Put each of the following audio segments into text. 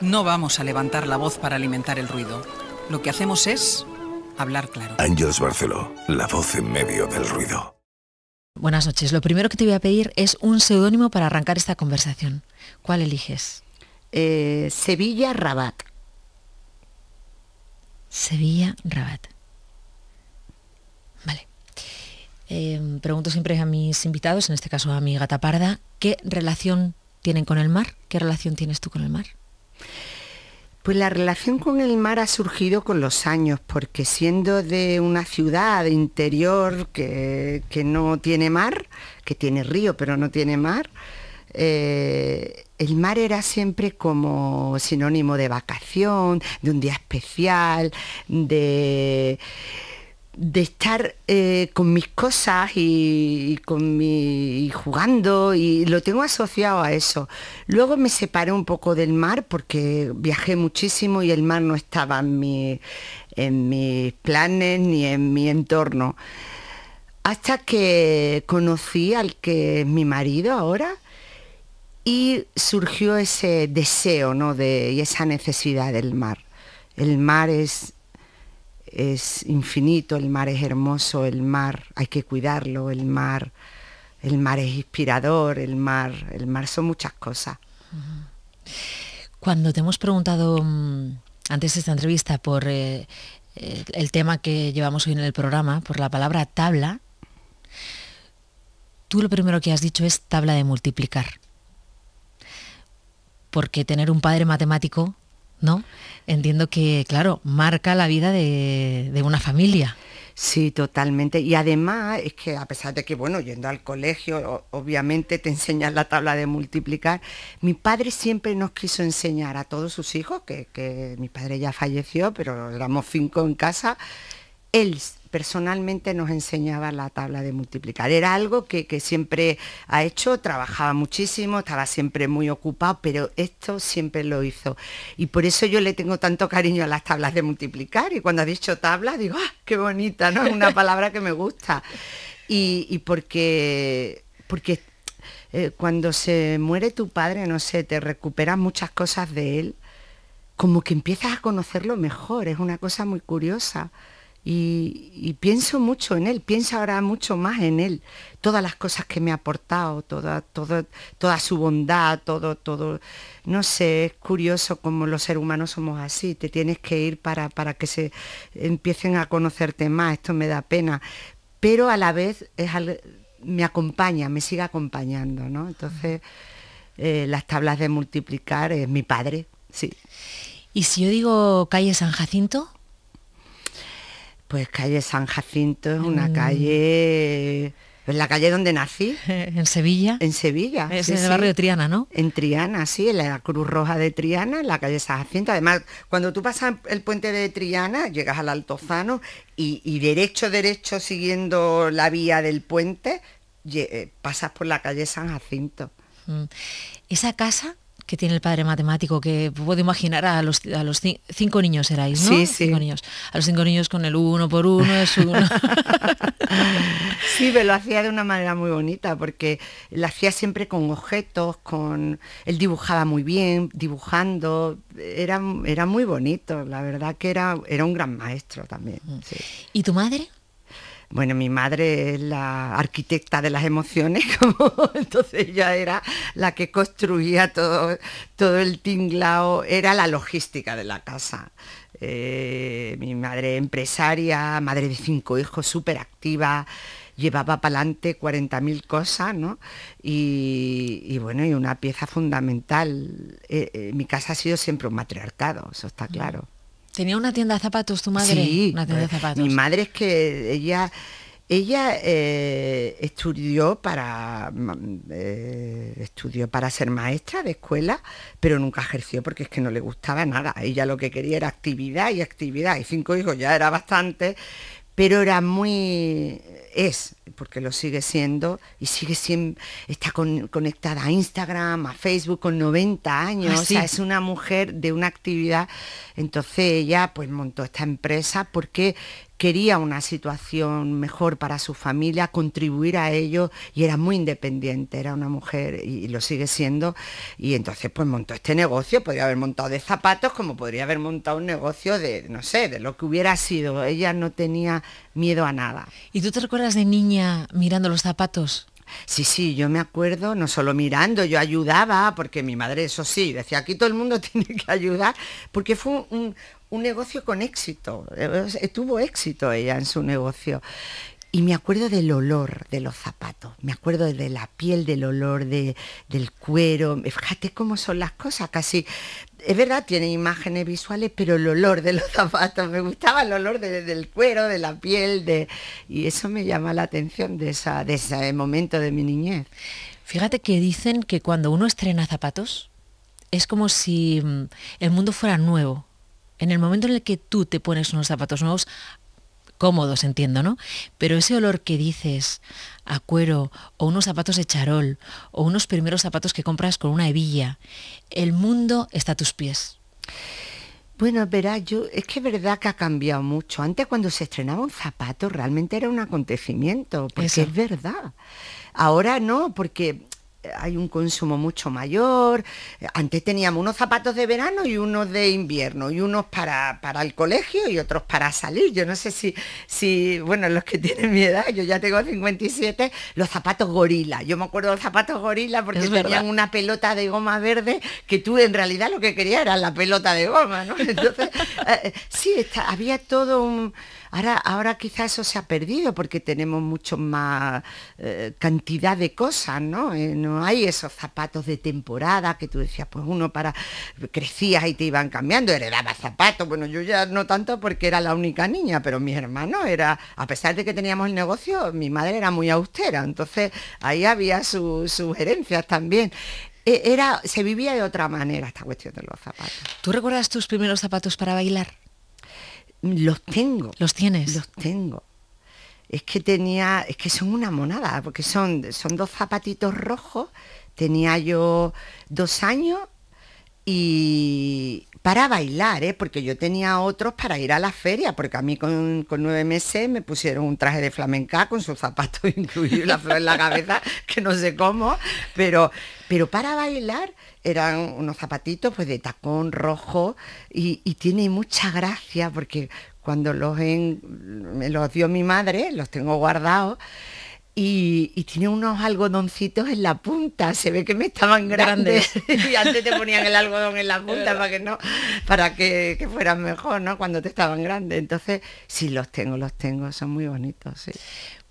No vamos a levantar la voz para alimentar el ruido. Lo que hacemos es hablar claro. Ángels Barceló, la voz en medio del ruido. Buenas noches. Lo primero que te voy a pedir es un seudónimo para arrancar esta conversación. ¿Cuál eliges? Eh, Sevilla-Rabat. Sevilla-Rabat. Vale. Em, pregunto siempre a mis invitados, en este caso a mi gata parda, ¿qué relación tienen con el mar? ¿Qué relación tienes tú con el mar? Pues la relación con el mar ha surgido con los años, porque siendo de una ciudad interior que, que no tiene mar, que tiene río pero no tiene mar, eh, el mar era siempre como sinónimo de vacación, de un día especial, de, estar eh, con mis cosas y, jugando y lo tengo asociado a eso. Luego me separé un poco del mar porque viajé muchísimo y el mar no estaba en, en mis planes ni en mi entorno. Hasta que conocí al que es mi marido ahora, y surgió ese deseo ¿no? de, y esa necesidad del mar. El mar es, es infinito, el mar es hermoso, el mar hay que cuidarlo, el mar, el mar es inspirador, el mar, el mar son muchas cosas. Cuando te hemos preguntado mm, antes de esta entrevista por eh, eh, el tema que llevamos hoy en el programa, por la palabra tabla, tú lo primero que has dicho es tabla de multiplicar porque tener un padre matemático, ¿no? Entiendo que, claro, marca la vida de, una familia. Sí, totalmente. Y además es que a pesar de que, bueno, yendo al colegio, obviamente te enseñan la tabla de multiplicar, mi padre siempre nos quiso enseñar a todos sus hijos, que, que mi padre ya falleció, pero éramos cinco en casa, él personalmente nos enseñaba la tabla de multiplicar. Era algo que, siempre ha hecho, trabajaba muchísimo, estaba siempre muy ocupado, pero esto siempre lo hizo. Y por eso yo le tengo tanto cariño a las tablas de multiplicar. Y cuando ha dicho tabla, digo, ¡ah, qué bonita! ¿no? Es una palabra que me gusta. Y, y porque, porque eh, cuando se muere tu padre, no sé, te recuperas muchas cosas de él, como que empiezas a conocerlo mejor, es una cosa muy curiosa. Y, pienso mucho en él, pienso ahora mucho más en él, todas las cosas que me ha aportado, toda, su bondad, todo, todo, no sé, es curioso como los seres humanos somos así, te tienes que ir para, que se empiecen a conocerte más, esto me da pena, pero a la vez es me acompaña, me sigue acompañando, ¿no? Entonces, eh, las tablas de multiplicar es mi padre, sí. ¿Y si yo digo calle San Jacinto? Pues calle San Jacinto es una mm. calle... es pues la calle donde nací. ¿En Sevilla? En Sevilla. Es en el barrio de Triana, ¿no? En Triana, sí, en la Cruz Roja de Triana, en la calle San Jacinto. Además, cuando tú pasas el puente de Triana, llegas al Altozano y derecho, derecho, siguiendo la vía del puente, eh, pasas por la calle San Jacinto. Mm. ¿Esa casa que tiene el padre matemático, que puedo imaginar a los, a los cinco niños erais, ¿no? Sí, sí. A los cinco niños con el uno por uno es uno. sí, pero lo hacía de una manera muy bonita, porque lo hacía siempre con objetos, con... Él dibujaba muy bien, dibujando, era, era muy bonito, la verdad que era, era un gran maestro también. Mm. ¿Y tu madre? Bueno, mi madre es la arquitecta de las emociones, entonces ella era la que construía todo, el tinglao, era la logística de la casa. Eh, mi madre empresaria, madre de cinco hijos, súper activa, llevaba para adelante 40.000 cosas, ¿no? Y, bueno, y una pieza fundamental. Eh, eh, mi casa ha sido siempre un matriarcado, eso está mm. claro. Tenía una tienda de zapatos tu madre. Sí, una tienda de pues, zapatos. Mi madre es que ella ella eh, estudió para mm, eh, estudió para ser maestra de escuela, pero nunca ejerció porque es que no le gustaba nada. Ella lo que quería era actividad y actividad. Y cinco hijos ya era bastante, pero era muy es, porque lo sigue siendo, y sigue siendo, está conectada a Instagram, a Facebook con 90 años, ah, es una mujer de una actividad, entonces ella pues montó esta empresa porque quería una situación mejor para su familia, contribuir a ello y era muy independiente, era una mujer y, lo sigue siendo y entonces pues montó este negocio, podría haber montado de zapatos como podría haber montado un negocio de, no sé, de lo que hubiera sido, ella no tenía miedo a nada. ¿Y tú te recuerdas de niña mirando los zapatos? Sí, sí, yo me acuerdo, no solo mirando, yo ayudaba, porque mi madre, eso sí, decía, aquí todo el mundo tiene que ayudar, porque fue un, un negocio con éxito, eh, tuvo éxito ella en su negocio. Y me acuerdo del olor de los zapatos, me acuerdo de la piel, del olor de, del cuero. Fíjate cómo son las cosas, casi es verdad, tiene imágenes visuales, pero el olor de los zapatos, me gustaba el olor del cuero, de la piel, de... y eso me llama la atención de, esa, de ese momento de mi niñez. Fíjate que dicen que cuando uno estrena zapatos, es como si mm, el mundo fuera nuevo. En el momento en el que tú te pones unos zapatos nuevos, cómodos, entiendo, ¿no? Pero ese olor que dices a cuero o unos zapatos de charol o unos primeros zapatos que compras con una hebilla, el mundo está a tus pies. Bueno, verás, yo, es que es verdad que ha cambiado mucho. Antes cuando se estrenaba un zapato realmente era un acontecimiento, pues es verdad. Ahora no, porque hay un consumo mucho mayor. Antes teníamos unos zapatos de verano y unos de invierno, y unos para, para el colegio y otros para salir. Yo no sé si, si, bueno, los que tienen mi edad, yo ya tengo 57, los zapatos gorila. Yo me acuerdo de los zapatos gorila porque tenían una pelota de goma verde que tú en realidad lo que querías era la pelota de goma, ¿no? Entonces, eh, sí, había todo un... Ahora, ahora quizá eso se ha perdido porque tenemos mucho más eh, cantidad de cosas, ¿no? Eh, no hay esos zapatos de temporada que tú decías, pues uno para crecías y te iban cambiando, heredaba zapatos. Bueno, yo ya no tanto porque era la única niña, pero mi hermano era, a pesar de que teníamos el negocio, mi madre era muy austera, entonces ahí había sus herencias también e, era, se vivía de otra manera esta cuestión de los zapatos. ¿Tú recuerdas tus primeros zapatos para bailar? Los tengo. ¿Los tienes? Los tengo. Es que tenía, es que son una monada, porque son, son dos zapatitos rojos. Tenía yo dos años y, para bailar, ¿eh? porque yo tenía otros para ir a la feria, porque a mí con, nueve meses me pusieron un traje de flamenca con sus zapatos incluidos, la flor en la cabeza, que no sé cómo, pero, pero para bailar eran unos zapatitos pues de tacón rojo y, tiene mucha gracia porque cuando me los dio mi madre, los tengo guardados, y, tiene unos algodoncitos en la punta, se ve que me estaban grandes, y antes te ponían el algodón en la punta para que no, para que, fueran mejor, ¿no? Cuando te estaban grandes. Entonces, sí los tengo, los tengo, son muy bonitos, sí.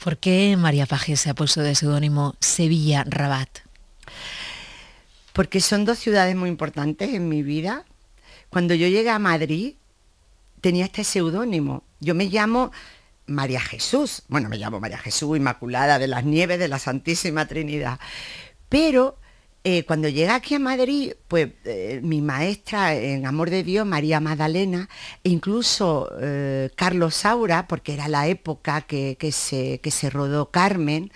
¿Por qué María Paje se ha puesto de seudónimo Sevilla Rabat? Porque son dos ciudades muy importantes en mi vida. Cuando yo llegué a Madrid, tenía este seudónimo. Yo me llamo María Jesús. Bueno, me llamo María Jesús, Inmaculada de las Nieves de la Santísima Trinidad. Pero eh, cuando llegué aquí a Madrid, pues eh, mi maestra en Amor de Dios, María Magdalena, e incluso eh, Carlos Saura, porque era la época que, se, rodó Carmen,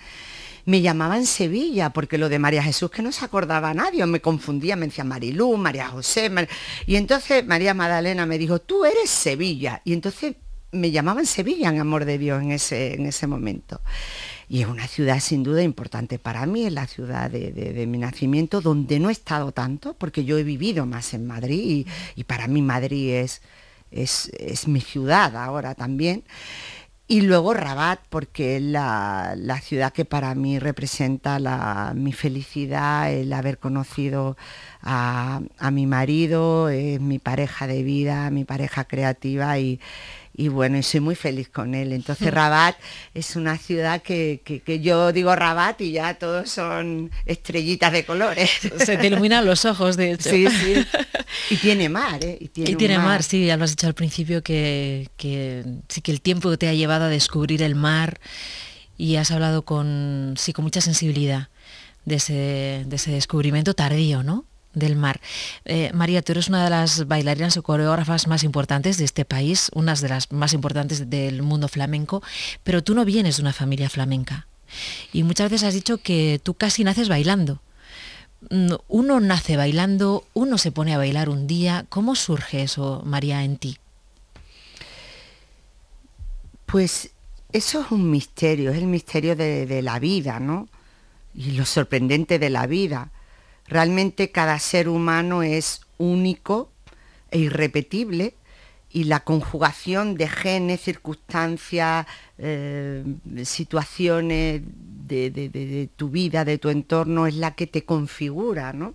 me llamaban Sevilla, porque lo de María Jesús que no se acordaba a nadie, me confundía, me decía Marilú, María José. Y entonces María Magdalena me dijo, tú eres Sevilla. Y entonces me llamaban Sevilla en Amor de Dios en ese, en ese momento. Y es una ciudad sin duda importante para mí, es la ciudad de, mi nacimiento, donde no he estado tanto, porque yo he vivido más en Madrid y, para mí Madrid es, es, mi ciudad ahora también. Y luego Rabat, porque es la, ciudad que para mí representa mi felicidad, el haber conocido a, mi marido, mi pareja de vida, mi pareja creativa y, y bueno, y soy muy feliz con él. Entonces mm. Rabat es una ciudad que, yo digo Rabat y ya todos son estrellitas de colores. Se te iluminan los ojos, de hecho. Sí, sí. Y tiene mar, ¿eh? Y tiene, mar. sí, ya lo has dicho al principio, que, sí que el tiempo te ha llevado a descubrir el mar y has hablado con, sí, con mucha sensibilidad de ese, de ese descubrimiento tardío, ¿no? del mar. Eh, María, tú eres una de las bailarinas o coreógrafas más importantes de este país, una de las más importantes del mundo flamenco, pero tú no vienes de una familia flamenca. Y muchas veces has dicho que tú casi naces bailando. Mm, uno nace bailando, uno se pone a bailar un día. ¿Cómo surge eso, María, en ti? Pues eso es un misterio, es el misterio de la vida, ¿no? Y lo sorprendente de la vida. Realmente cada ser humano es único e irrepetible y la conjugación de genes, circunstancias, eh, situaciones de, tu vida, de tu entorno, es la que te configura, ¿no?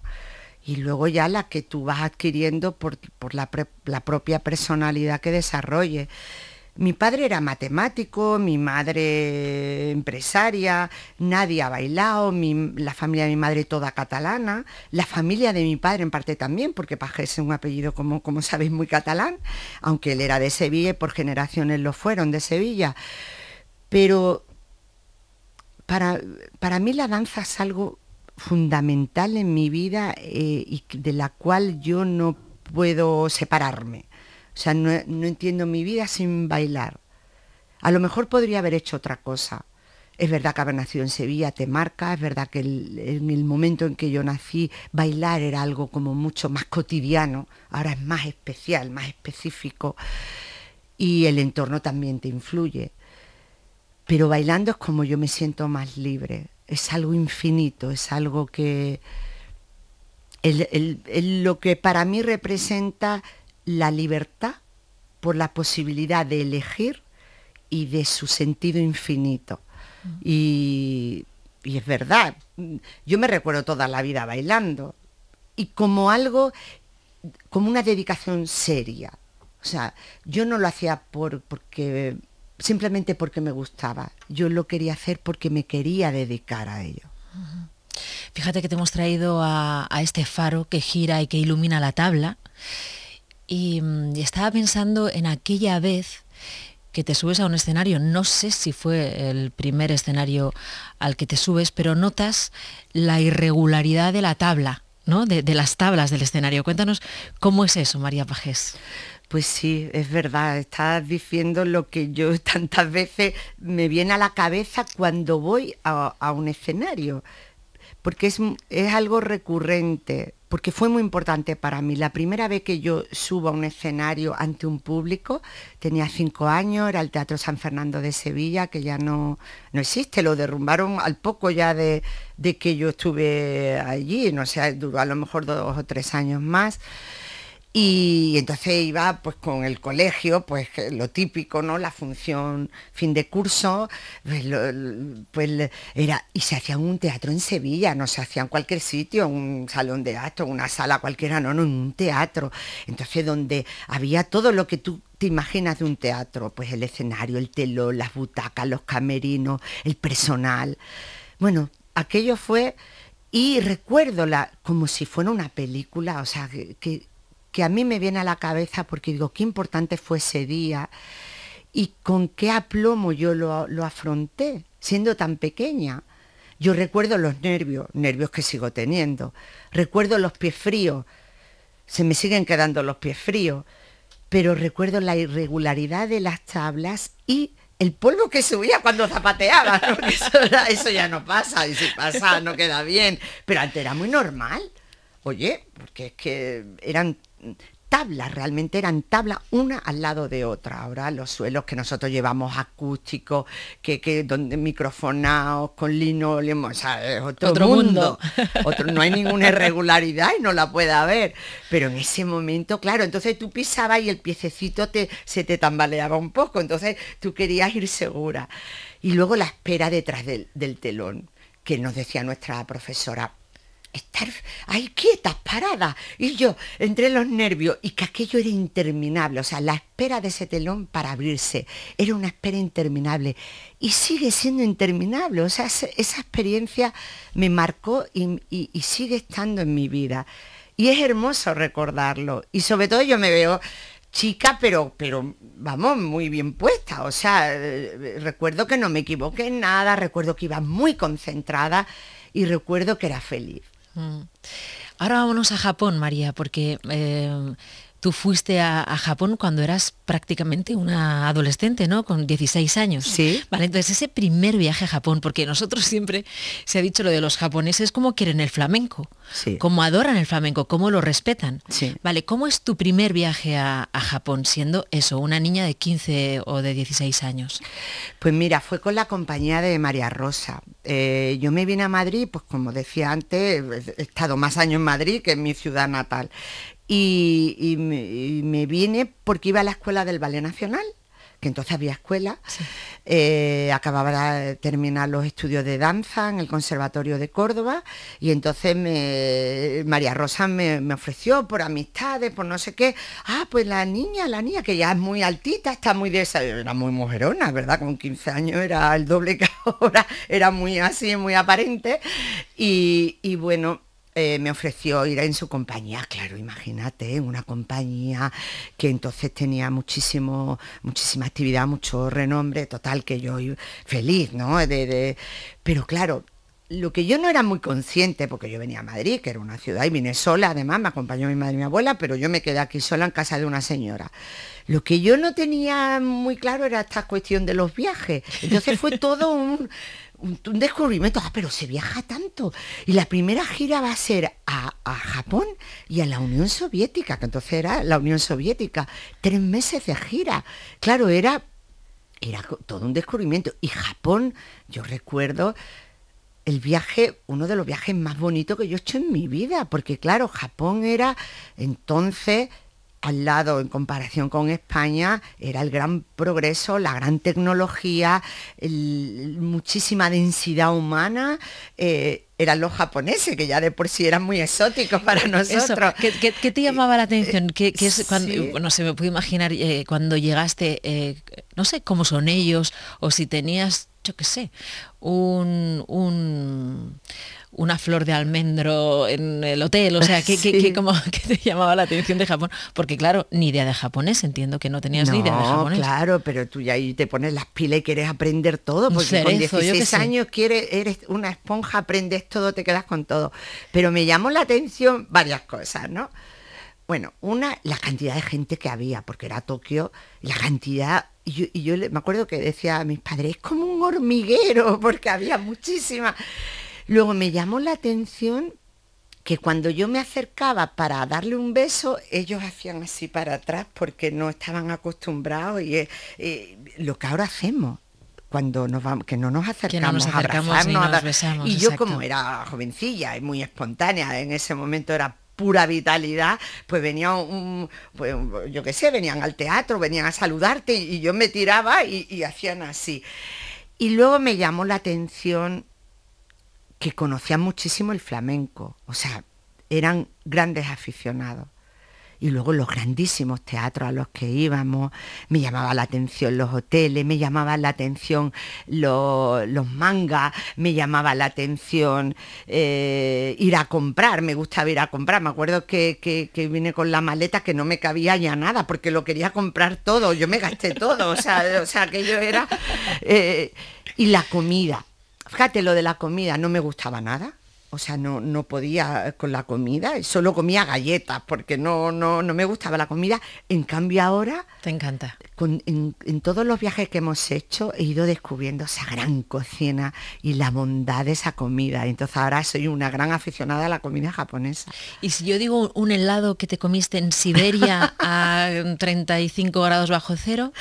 Y luego ya la que tú vas adquiriendo por, la, la propia personalidad que desarrolles. Mi padre era matemático, mi madre empresaria, nadie ha bailado, la familia de mi madre toda catalana, la familia de mi padre en parte también, porque Pajés es un apellido, como, como sabéis, muy catalán, aunque él era de Sevilla y por generaciones lo fueron de Sevilla. Pero para, para mí la danza es algo fundamental en mi vida eh, y de la cual yo no puedo separarme. O sea, no, entiendo mi vida sin bailar. A lo mejor podría haber hecho otra cosa. Es verdad que haber nacido en Sevilla te marca, es verdad que en el momento en que yo nací bailar era algo como mucho más cotidiano, ahora es más especial, más específico y el entorno también te influye. Pero bailando es como yo me siento más libre, es algo infinito, es algo que... lo que para mí representa la libertad por la posibilidad de elegir y de su sentido infinito. y, es verdad, yo me recuerdo toda la vida bailando y como algo, como una dedicación seria. O sea, yo no lo hacía por, porque, simplemente porque me gustaba, yo lo quería hacer porque me quería dedicar a ello. Fíjate que te hemos traído a, a este faro que gira y que ilumina la tabla y, estaba pensando en aquella vez que te subes a un escenario. No sé si fue el primer escenario al que te subes, pero notas la irregularidad de la tabla, ¿no? De, las tablas del escenario. Cuéntanos cómo es eso, María Pajés. Pues sí, es verdad, estás diciendo lo que yo tantas veces me viene a la cabeza cuando voy a un escenario porque es, algo recurrente, porque fue muy importante para mí. La primera vez que yo subo a un escenario ante un público, tenía cinco años, era el Teatro San Fernando de Sevilla, que ya no, existe, lo derrumbaron al poco ya de, de que yo estuve allí, no sé, duró a lo mejor dos o tres años más. Y entonces iba pues con el colegio, pues lo típico, ¿no? La función fin de curso, pues, pues era, y se hacía un teatro en Sevilla, no se hacía en cualquier sitio, un salón de acto, una sala cualquiera, no, no, en un teatro. Entonces donde había todo lo que tú te imaginas de un teatro, pues el escenario, el telón, las butacas, los camerinos, el personal. Bueno, aquello fue y recuerdo la, como si fuera una película, o sea, que, que a mí me viene a la cabeza porque digo, qué importante fue ese día y con qué aplomo yo lo, afronté, siendo tan pequeña. Yo recuerdo los nervios, nervios que sigo teniendo. Recuerdo los pies fríos, se me siguen quedando los pies fríos, pero recuerdo la irregularidad de las tablas y el polvo que subía cuando zapateaba, eso, eso, ya no pasa, y si pasa no queda bien, pero antes era muy normal. Oye, porque es que eran tablas, realmente eran tablas una al lado de otra. Ahora los suelos que nosotros llevamos acústicos, que, donde microfonados, con lino, o otro, mundo. otro, no hay ninguna irregularidad y no la puede haber. Pero en ese momento, claro, entonces tú pisabas y el piececito te, se te tambaleaba un poco, entonces tú querías ir segura. Y luego la espera detrás del, del telón, que nos decía nuestra profesora, estar ahí quietas, paradas. Y yo, entre los nervios, y que aquello era interminable. O sea, la espera de ese telón para abrirse era una espera interminable. Y sigue siendo interminable. O sea, esa experiencia me marcó y, y sigue estando en mi vida. Y es hermoso recordarlo. Y sobre todo yo me veo chica, pero, pero vamos, muy bien puesta. O sea, eh, recuerdo que no me equivoqué en nada, recuerdo que iba muy concentrada y recuerdo que era feliz. Mm. Ahora vámonos a Japón, María, porque eh, Tú fuiste a, Japón cuando eras prácticamente una adolescente, ¿no? Con 16 años. Sí. Vale, entonces ese primer viaje a Japón, porque nosotros siempre se ha dicho lo de los japoneses, cómo quieren el flamenco, sí. cómo adoran el flamenco, cómo lo respetan. Sí. Vale, ¿cómo es tu primer viaje a, Japón siendo eso, una niña de 15 o de 16 años? Pues mira, fue con la compañía de María Rosa. Eh, yo me vine a Madrid, pues como decía antes, he estado más años en Madrid que en mi ciudad natal y, me, viene vine porque iba a la escuela del Ballet Nacional, que entonces había escuela. Eh, acababa de terminar los estudios de danza en el Conservatorio de Córdoba y entonces me, María Rosa me, ofreció por amistades, por no sé qué, ah, pues la niña, la niña, que ya es muy altita, está muy de esa, era muy mujerona, ¿verdad? Con 15 años era el doble que ahora, era muy así, muy aparente y bueno, eh, me ofreció ir en su compañía, claro, imagínate, una compañía que entonces tenía muchísimo, muchísima actividad, mucho renombre, total, que yo feliz, ¿no? de, pero claro, lo que yo no era muy consciente, porque yo venía a Madrid, que era una ciudad, y vine sola, además me acompañó mi madre y mi abuela, pero yo me quedé aquí sola en casa de una señora. Lo que yo no tenía muy claro era esta cuestión de los viajes. Entonces fue todo un, un, descubrimiento, ah, pero se viaja tanto. Y la primera gira va a ser a, Japón y a la Unión Soviética, que entonces era la Unión Soviética. Tres meses de gira. Claro, era, era todo un descubrimiento. Y Japón, yo recuerdo el viaje, uno de los viajes más bonitos que yo he hecho en mi vida, porque claro, Japón era entonces al lado en comparación con España era el gran progreso, la gran tecnología, muchísima densidad humana. Eh, eran los japoneses, que ya de por sí eran muy exóticos para nosotros. ¿Qué, te llamaba la atención? Eh, ¿Qué, No sé, me puede imaginar eh, cuando llegaste, no sé cómo son ellos, o si tenías yo qué sé, un, una flor de almendro en el hotel, o sea, que, te llamaba la atención de Japón, porque claro, ni idea de japonés, entiendo que no tenías ni idea de japonés. Claro, pero tú ya ahí te pones las pilas y quieres aprender todo, porque con 16 años quieres, eres una esponja, aprendes todo, te quedas con todo. Pero me llamó la atención varias cosas, ¿no? Bueno, una, la cantidad de gente que había, porque era Tokio, la cantidad y yo, me acuerdo que decía a mis padres, es como un hormiguero, porque había muchísimas. Luego me llamó la atención que cuando yo me acercaba para darle un beso, ellos hacían así para atrás porque no estaban acostumbrados y, eh, lo que ahora hacemos cuando nos vamos, que no nos acercamos, a abrazarnos, y, y yo como era jovencilla y muy espontánea, en ese momento era pura vitalidad, pues venía un, pues, yo qué sé, venían al teatro, venían a saludarte y, yo me tiraba y, y hacían así. Y luego me llamó la atención que conocían muchísimo el flamenco, o sea, eran grandes aficionados y luego los grandísimos teatros a los que íbamos, me llamaba la atención los hoteles, me llamaba la atención los, mangas, me llamaba la atención eh, ir a comprar, me gustaba ir a comprar, me acuerdo que, que, vine con la maleta que no me cabía ya nada porque lo quería comprar todo, yo me gasté todo, o sea, o que yo era... Eh, y la comida, fíjate lo de la comida, no me gustaba nada o sea, no, podía con la comida, solo comía galletas porque no, no, no me gustaba la comida. En cambio ahora... Te encanta. en, en, todos los viajes que hemos hecho he ido descubriendo esa gran cocina y la bondad de esa comida. Entonces ahora soy una gran aficionada a la comida japonesa. Y si yo digo un helado que te comiste en Siberia a 35 grados bajo cero...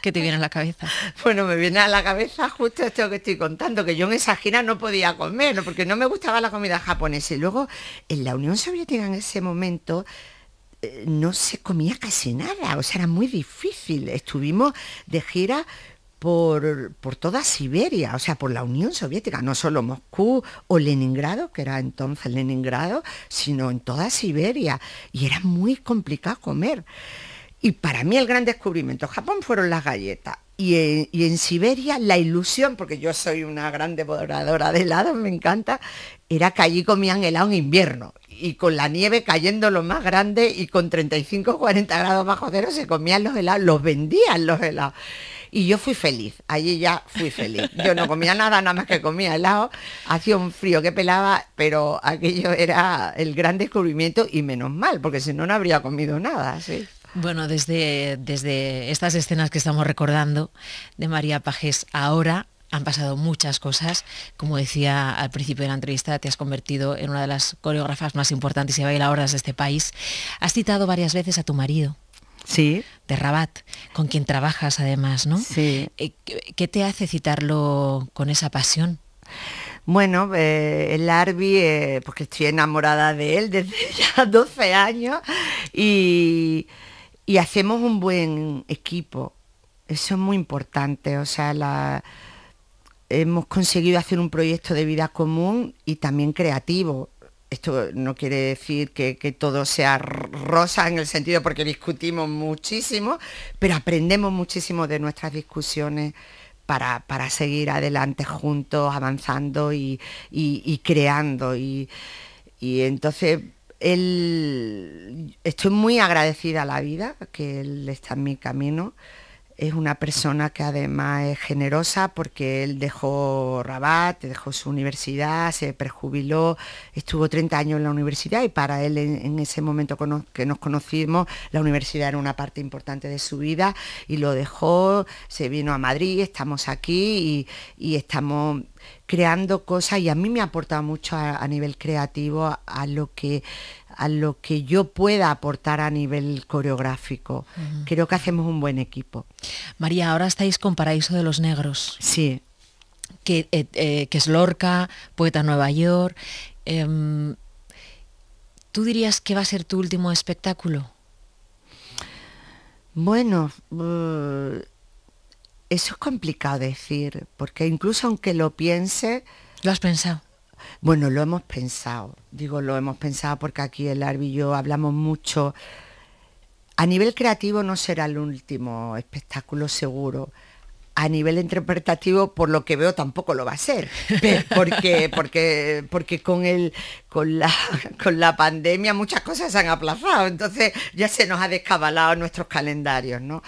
¿Qué te viene a la cabeza? Bueno, me viene a la cabeza justo esto que estoy contando, que yo en esa gira no podía comer, porque no me gustaba la comida japonesa. Y luego, en la Unión Soviética en ese momento, eh, no se comía casi nada, o sea, era muy difícil. Estuvimos de gira por, por, toda Siberia, o sea, por la Unión Soviética, no solo Moscú o Leningrado, que era entonces Leningrado, sino en toda Siberia. Y era muy complicado comer. Y para mí el gran descubrimiento Japón fueron las galletas. Y en, Siberia la ilusión, porque yo soy una gran devoradora de helados, me encanta, era que allí comían helado en invierno. Y con la nieve cayendo lo más grande y con 35 o 40 grados bajo cero se comían los helados, los vendían los helados. Y yo fui feliz, allí ya fui feliz. Yo no comía nada, nada más que comía helado, hacía un frío que pelaba, pero aquello era el gran descubrimiento y menos mal, porque si no, no habría comido nada. ¿sí? Bueno, desde, desde estas escenas que estamos recordando de María Pajés ahora, han pasado muchas cosas. Como decía al principio de la entrevista, te has convertido en una de las coreógrafas más importantes y bailadoras de este país. Has citado varias veces a tu marido. Sí. De Rabat, con quien trabajas además, ¿no? Sí. Eh, ¿Qué te hace citarlo con esa pasión? Bueno, eh, el Arby, eh, porque estoy enamorada de él desde ya 12 años y y hacemos un buen equipo. Eso es muy importante. O sea, la, hemos conseguido hacer un proyecto de vida común y también creativo. Esto no quiere decir que, todo sea rosa en el sentido porque discutimos muchísimo, pero aprendemos muchísimo de nuestras discusiones para, para seguir adelante juntos, avanzando y, creando. Y, y entonces él, estoy muy agradecida a la vida, que él está en mi camino. Es una persona que además es generosa porque él dejó Rabat, dejó su universidad, se prejubiló, estuvo 30 años en la universidad y para él en, ese momento que nos conocimos la universidad era una parte importante de su vida y lo dejó, se vino a Madrid, estamos aquí y estamos creando cosas y a mí me ha aportado mucho a, nivel creativo a, lo que a lo que yo pueda aportar a nivel coreográfico. Creo que hacemos un buen equipo. María, ahora estáis con Paraíso de los Negros. Sí. Que, eh, eh, es Lorca, Poeta Nueva York. Em, ¿Tú dirías que va a ser tu último espectáculo? Bueno, eh, eso es complicado decir, porque incluso aunque lo piense... ¿Lo has pensado? Bueno, lo hemos pensado. Digo, lo hemos pensado porque aquí el Arby y yo hablamos mucho. A nivel creativo no será el último espectáculo seguro. A nivel interpretativo, por lo que veo, tampoco lo va a ser. Porque, porque, porque con, el, con la, con la pandemia muchas cosas se han aplazado, entonces ya se nos ha descabalado nuestros calendarios, ¿no?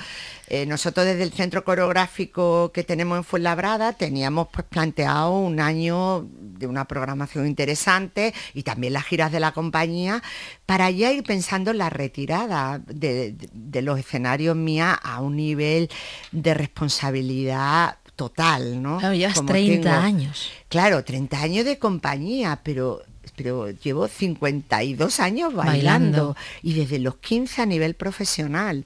Eh, nosotros desde el centro coreográfico que tenemos en Fuenlabrada teníamos pues, planteado un año de una programación interesante y también las giras de la compañía para ya ir pensando la retirada de, los escenarios mía a un nivel de responsabilidad total, ¿no? Claro, ya 30 años. Claro, 30 años de compañía, pero pero llevo 52 años bailando, y desde los 15 a nivel profesional.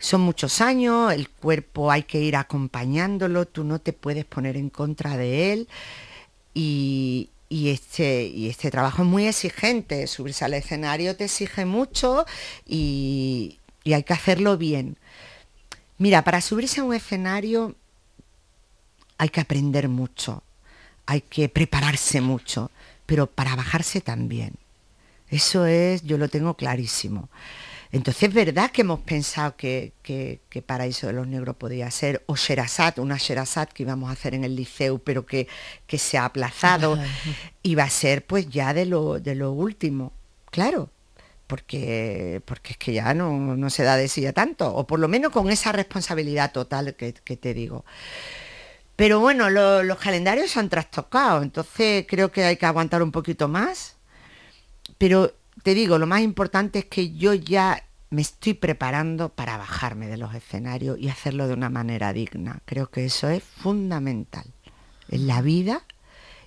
Son muchos años, el cuerpo hay que ir acompañándolo, tú no te puedes poner en contra de él y, este, este, trabajo es muy exigente, subirse al escenario te exige mucho y hay que hacerlo bien. Mira, para subirse a un escenario hay que aprender mucho, hay que prepararse mucho pero para bajarse también. Eso es, yo lo tengo clarísimo. Entonces, es verdad que hemos pensado que, Paraíso de los Negros podía ser, o Sherazat, una Sherazat que íbamos a hacer en el liceo, pero que, se ha aplazado, va a ser pues ya de lo, último, claro, porque, porque es que ya no, se da de silla tanto, o por lo menos con esa responsabilidad total que te digo. Pero bueno, los calendarios se han trastocado, entonces creo que hay que aguantar un poquito más. Pero te digo, lo más importante es que yo ya me estoy preparando para bajarme de los escenarios y hacerlo de una manera digna. Creo que eso es fundamental en la vida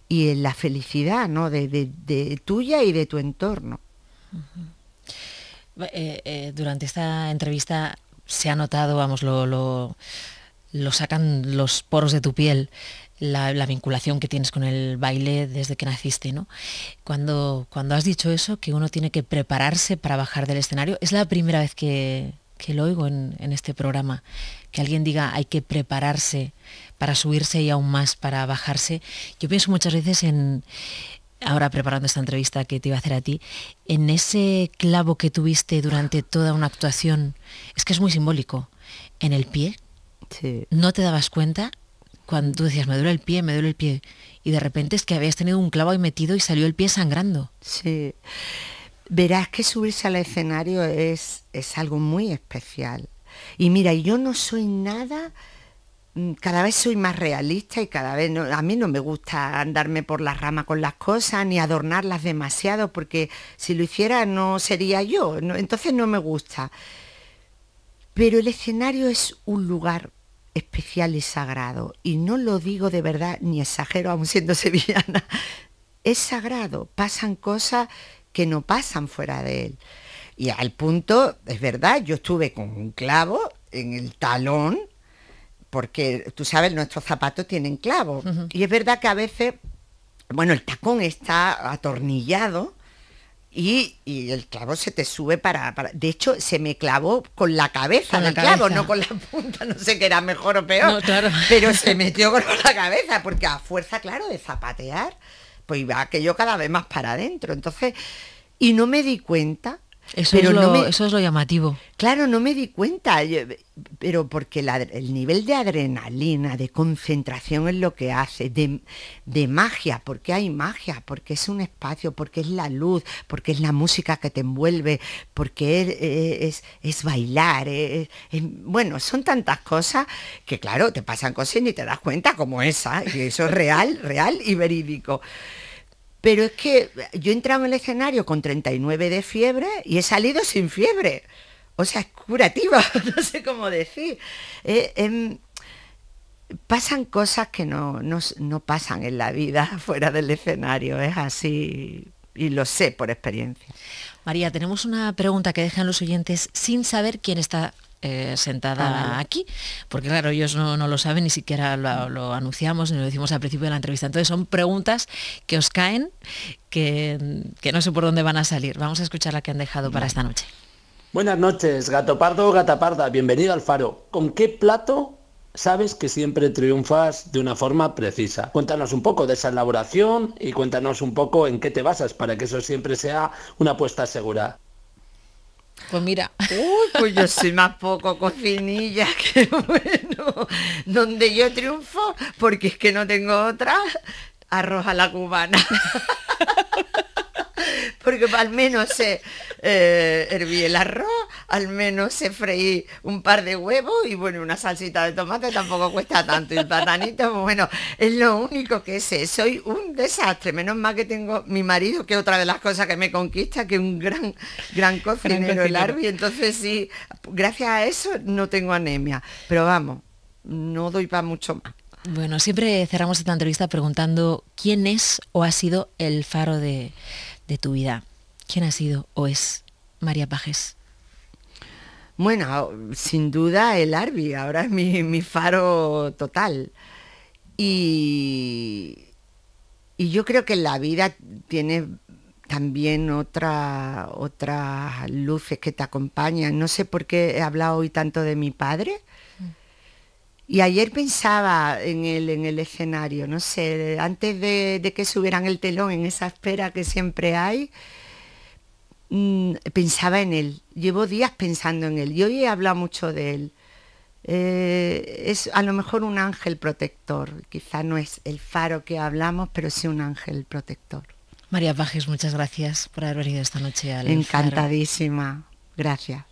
y en la felicidad ¿no? de, tuya y de tu entorno. Eh, eh, durante esta entrevista se ha notado, vamos, lo lo sacan los poros de tu piel, la, vinculación que tienes con el baile desde que naciste, ¿no? Cuando, cuando has dicho eso, que uno tiene que prepararse para bajar del escenario, es la primera vez que, que lo oigo en, en, este programa, que alguien diga hay que prepararse para subirse y aún más para bajarse. Yo pienso muchas veces en, ahora preparando esta entrevista que te iba a hacer a ti, en ese clavo que tuviste durante toda una actuación, es que es muy simbólico, en el pie, no te dabas cuenta cuando tú decías, me duele el pie, me duele el pie. Y de repente es que habías tenido un clavo ahí metido y salió el pie sangrando. Sí. Verás que subirse al escenario es, algo muy especial. Y mira, yo no soy nada mm, cada vez soy más realista y cada vez a mí no me gusta andarme por la rama con las cosas ni adornarlas demasiado porque si lo hiciera no sería yo, entonces no me gusta. Pero el escenario es un lugar especial y sagrado. Y no lo digo de verdad ni exagero, aún siendo sevillana. Es sagrado, pasan cosas que no pasan fuera de él. Y al punto, es verdad, yo estuve con un clavo en el talón, porque tú sabes, nuestros zapatos tienen clavo. Y es verdad que a veces, bueno, el tacón está atornillado, y, el clavo se te sube para, De hecho, se me clavó con la cabeza clavo, no con la punta, no sé qué era mejor o peor. Pero se metió con la cabeza, porque a fuerza, claro, de zapatear, pues iba aquello cada vez más para adentro. Entonces, y no me di cuenta eso, es lo, llamativo. Claro, no me di cuenta, pero porque el nivel de adrenalina, de concentración es lo que hace, de, magia, porque hay magia, porque es un espacio, porque es la luz, porque es la música que te envuelve, porque es, bailar, bueno, son tantas cosas que claro, te pasan cosas y te das cuenta como esa, ¿ah? y eso es real, real y verídico. Pero es que yo he entrado en el escenario con 39 de fiebre y he salido sin fiebre. O sea, es curativa, no sé cómo decir. Eh, em, pasan cosas que no, no pasan en la vida fuera del escenario, es así y lo sé por experiencia. María, tenemos una pregunta que dejan los oyentes sin saber quién está eh, sentada ah, aquí, porque claro, ellos no, lo saben, ni siquiera lo, anunciamos, ni lo decimos al principio de la entrevista. Entonces son preguntas que os caen, que, no sé por dónde van a salir. Vamos a escuchar la que han dejado para esta noche. Buenas noches, gato pardo gata parda, bienvenido al faro. ¿Con qué plato sabes que siempre triunfas de una forma precisa. Cuéntanos un poco de esa elaboración y cuéntanos un poco en qué te basas para que eso siempre sea una apuesta segura. Pues mira. Uy, pues yo soy más poco cocinilla que bueno. Donde yo triunfo, porque es que no tengo otra, arroz a la cubana. porque al menos se eh, herví el arroz, al menos se freí un par de huevos y bueno, una salsita de tomate tampoco cuesta tanto. Y el patanito, bueno, es lo único que sé. Soy un desastre. Menos mal que tengo mi marido, que otra de las cosas que me conquista, que un gran, gran cocinero el Arby. Entonces sí, gracias a eso no tengo anemia. Pero vamos, no doy para mucho más. Bueno, siempre cerramos esta entrevista preguntando quién es o ha sido el faro de, de tu vida. ¿Quién ha sido o es María Pajes? Bueno, sin duda el Arbi, ahora es mi, faro total. Y, y, yo creo que la vida tiene también otra, otras luces que te acompañan. No sé por qué he hablado hoy tanto de mi padre, y ayer pensaba en el, en el escenario, no sé, antes de, que subieran el telón, en esa espera que siempre hay, mm, pensaba en él. Llevo días pensando en él. Yo hoy he hablado mucho de él. Eh, es a lo mejor un ángel protector. Quizá no es el faro que hablamos, pero sí un ángel protector. María Pajes, muchas gracias por haber venido esta noche al Encantadísima. Gracias.